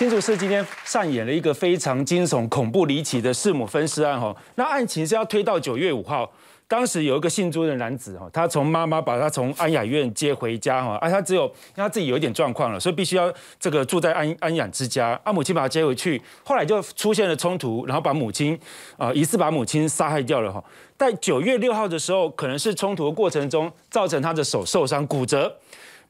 新竹市今天上演了一个非常惊悚、恐怖、离奇的弑母分尸案哈，那案情是要推到九月五号，当时有一个姓朱的男子哈，他从妈妈把他从安养院接回家哈，而他只有他自己有一点状况了，所以必须要这个住在安安养之家，他母亲把他接回去，后来就出现了冲突，然后把母亲啊疑似把母亲杀害掉了哈，在九月六号的时候，可能是冲突的过程中造成他的手受伤骨折。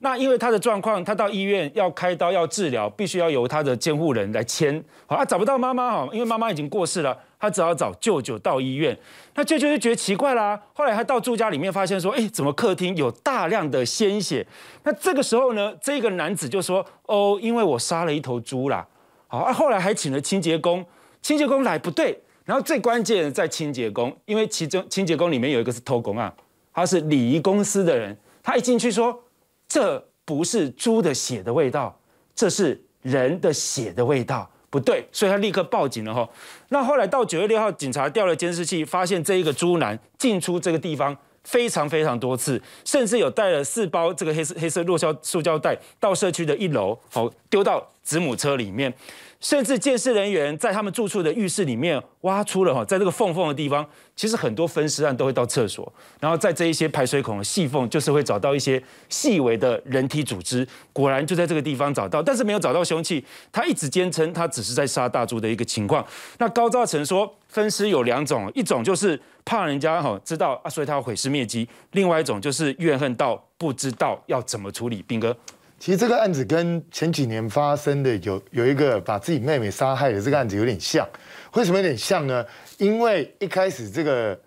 那因为他的状况，他到医院要开刀要治疗，必须要由他的监护人来签。好，他找不到妈妈哈，因为妈妈已经过世了，他只好找舅舅到医院。那舅舅就觉得奇怪啦。后来他到住家里面，发现说，哎，怎么客厅有大量的鲜血？那这个时候呢，这个男子就说，哦，因为我杀了一头猪啦。好，啊，后来还请了清洁工，清洁工来不对。然后最关键的在清洁工，因为其中清洁工里面有一个是偷工啊，他是礼仪公司的人，他一进去说。这不是猪的血的味道，这是人的血的味道，不对，所以他立刻报警了哈。那后来到九月六号，警察调了监视器，发现这一个猪男进出这个地方非常非常多次，甚至有带了四包这个黑色黑色弱胶塑胶袋到社区的一楼，哦，丢到子母车里面。甚至监视人员在他们住处的浴室里面挖出了哈，在这个缝缝的地方，其实很多分尸案都会到厕所，然后在这一些排水孔的细缝，就是会找到一些细微的人体组织。果然就在这个地方找到，但是没有找到凶器。他一直坚称他只是在杀大猪的一个情况。那高兆成说，分尸有两种，一种就是怕人家哈知道啊，所以他要毁尸灭迹；，另外一种就是怨恨到不知道要怎么处理。兵哥。其实这个案子跟前几年发生的有有一个把自己妹妹杀害的这个案子有点像，为什么有点像呢？因为一开始这个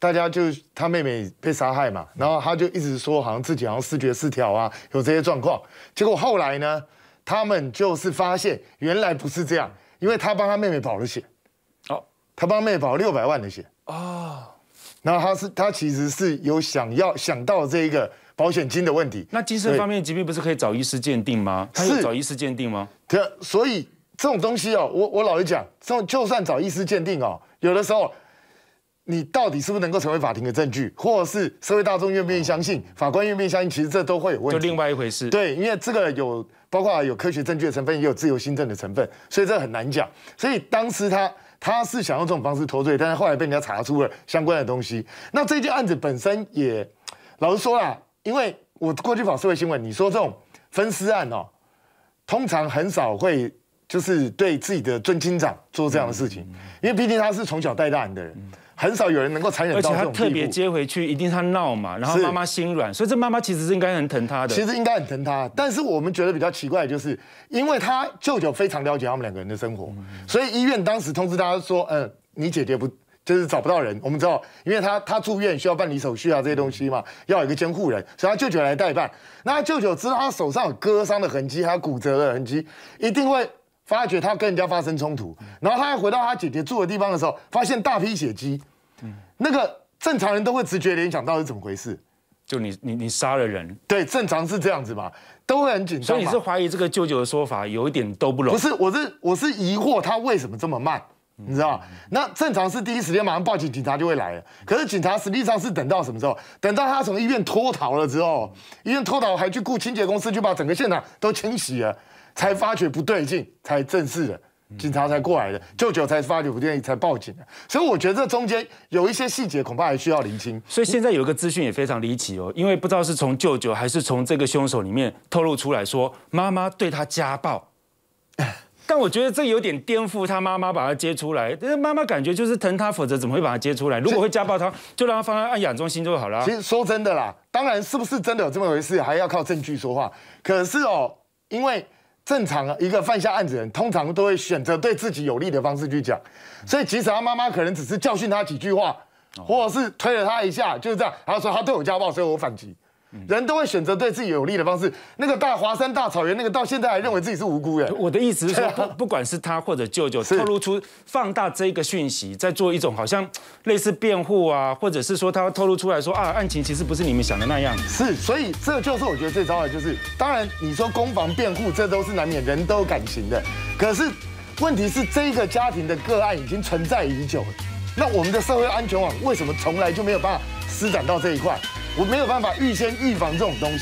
大家就他妹妹被杀害嘛，然后他就一直说好像自己好像视觉失调啊，有这些状况。结果后来呢，他们就是发现原来不是这样，因为他帮他妹妹保了险，哦，他帮妹妹保六百万的险啊，然后他是他其实是有想要想到这一个。保险金的问题，那精神方面疾病不是可以找医师鉴定吗？是找医师鉴定吗？这所以这种东西哦，我我老实讲，这就算找医师鉴定哦，有的时候你到底是不是能够成为法庭的证据，或者是社会大众愿不愿意相信，法官愿不愿意相信，其实这都会有问。就另外一回事。对，因为这个有包括有科学证据的成分，也有自由新政的成分，所以这很难讲。所以当时他他是想用这种方式脱罪，但是后来被人家查出了相关的东西。那这件案子本身也老实说啦。因为我过去跑社会新闻，你说这种分尸案哦，通常很少会就是对自己的尊亲长做这样的事情，因为毕竟他是从小带大你的人，很少有人能够残忍到这种地步。特别接回去，一定是闹嘛，然后妈妈心软，所以这妈妈其实是应该很疼他的，其实应该很疼他。但是我们觉得比较奇怪，就是因为他舅舅非常了解他们两个人的生活，所以医院当时通知他说：“嗯，你姐姐不？”就是找不到人，我们知道，因为他他住院需要办理手续啊，这些东西嘛，要一个监护人，所以他舅舅来代办。那他舅舅知道他手上有割伤的痕迹，还有骨折的痕迹，一定会发觉他跟人家发生冲突。然后他还回到他姐姐住的地方的时候，发现大批血迹。嗯，那个正常人都会直觉联想到是怎么回事，就你你你杀了人，对，正常是这样子嘛，都会很紧张。所以你是怀疑这个舅舅的说法有一点都不容？不是，我是我是疑惑他为什么这么慢。你知道那正常是第一时间马上报警，警察就会来。了。可是警察实际上是等到什么时候？等到他从医院脱逃了之后，医院脱逃还去雇清洁公司去把整个现场都清洗了，才发觉不对劲，才正式的警察才过来的。舅舅才发觉不对劲才报警的。所以我觉得这中间有一些细节恐怕还需要厘清。所以现在有一个资讯也非常离奇哦，因为不知道是从舅舅还是从这个凶手里面透露出来说，妈妈对他家暴。但我觉得这有点颠覆他妈妈把他接出来，因为妈妈感觉就是疼他，否则怎么会把他接出来？如果会家暴他，就让他放在安养中心就好了。其实说真的啦，当然是不是真的有这么回事，还要靠证据说话。可是哦，因为正常一个犯下案子人，通常都会选择对自己有利的方式去讲，所以即使他妈妈可能只是教训他几句话，或者是推了他一下，就是这样。他说他对我家暴，所以我反击。人都会选择对自己有利的方式。那个大华山大草原，那个到现在还认为自己是无辜的。我的意思是说，不管是他或者舅舅，透露出放大这个讯息，在做一种好像类似辩护啊，或者是说他透露出来说啊，案情其实不是你们想的那样。是，所以这就是我觉得最糟的就是，当然你说攻防辩护，这都是难免人都有感情的。可是问题是，这一个家庭的个案已经存在已久，那我们的社会安全网为什么从来就没有办法施展到这一块？我没有办法预先预防这种东西。